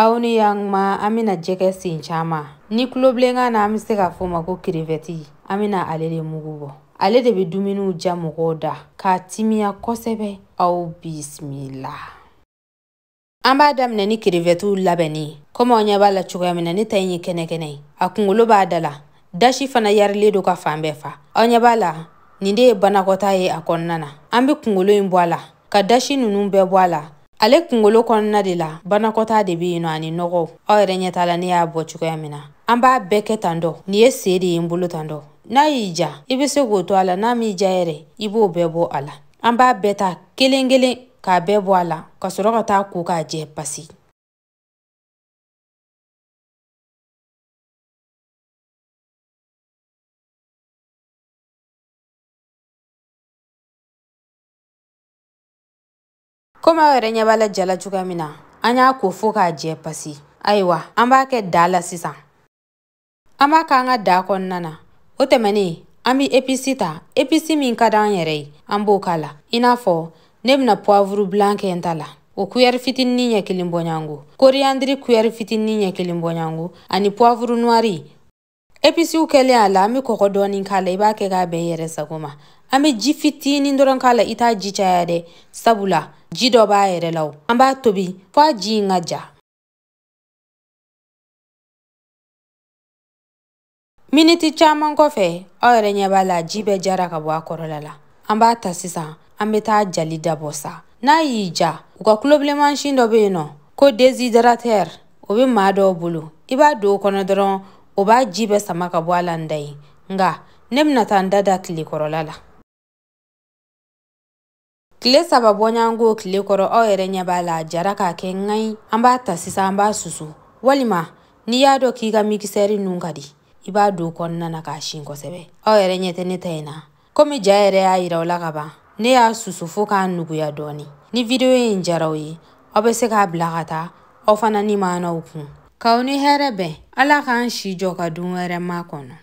aw ni yan kuma an bɛna jɛgɛ sen caman ni tulobilenkan na an bɛ se k'a fɔ o ma ko kirivɛti an bɛna ale de mugu bɔ ale de bɛ dumuniw ja mɔgɔw da k'a timiya kosɛbɛ aw bisimila an b'a daminɛ ni kirivɛtiw labɛnni komi aw ɲɛ b'a la cogoya min na ne ta in ye kɛnɛkɛnɛ ye a kunkolo b'a da la dasi fana yarilen do ka fan bɛɛ fa aw ɲɛ b'a la nin de ye banakɔta ye a kɔnɔna na an be kungolo ɲi bɔ a la ka dasi nunu bɛɛ bɔ a la ale kungolo kɔnɔna de la banakɔta de be yen nɔ ani nɔgɔw aw yɛrɛ ɲɛ la ne y'a bɔ cogoya min na an b'a bɛɛ kɛ tan dɔ nin ye see de ye n bolo tan dɔ n'a y'i ja i be se k'o to a la n'a m'i ja yɛrɛ i b'o bɛɛ bɔ a la an b'a bɛɛ ta kelen kelen k'a bɛɛ bɔ a la ka sɔrɔ ka taa ko k'a jɛ pasi koma yɛrɛ ɲɛ b'a la ja cogoya min na an y'a ko fɔɔ k'a jɛ pasi ayiwa an b'a kɛ daa la sisan an b'a k'an ka daa kɔnɔna na o tɛmɛnin an be episi ta episi min ka d'an yɛrɛ ye an b'o k'a la i n'a fɔ ne bena puwavuru bilan kɛ n ta la o kuyɛri fitinin ɲɛ kelen bɔɲango koriyandiri kuyɛri fitinin ɲɛ kelen bɔɲango ani puwavuru nuwari APC kɛlen a la an bɛ kɔkɔ dɔɔni k'a la i b'a kɛ k'a bɛn yɛrɛ sago ma an bɛ ji fitinin dɔrɔn k'a la i t'a ji caya dɛ sabula ji dɔ b'a yɛrɛ la o an b'a tobi f'a ji in ka ja miniti caman kɔfɛ aw yɛrɛ ɲɛ b'a la ji bɛɛ jara ka bɔ a kɔrɔla la an b'a ta sisan an bɛ taa jali dabɔ sa n'a y'i ja u ka kulobilenmansin dɔ bɛ yen nɔ ko desideratɛri o bɛ maa dɔw bolo i b'a don o kɔnɔ dɔrɔn o b'a ji bɛɛ sama ka bɔ a la ye nga ne bɛna taa n da da tilekɔrɔla la tile saba bɔɲan k'o tile kɔrɔ aw yɛrɛ ɲɛ b'a la jara k'a kɛ ŋaɲi an b'a ta an b'a susu walima n'i y'a dɔ k'i ka mikisɛri nun ka di i b'a don kɔnɔna na k'a sin kosɛbɛ aw yɛrɛ ɲɛ tɛ ne ta yen komi ja yɛrɛ y'a yira la ka ban ne y'a susu fɔɔ k'a nuguya dɔɔni ni vidiyo ye n jaraw ye aw be se k'a bila ka taa aw fana ni maanaw kun Kawni hɛrɛ bɛn, Ala k'an si jɔ ka dun wɛrɛ makɔnɔ.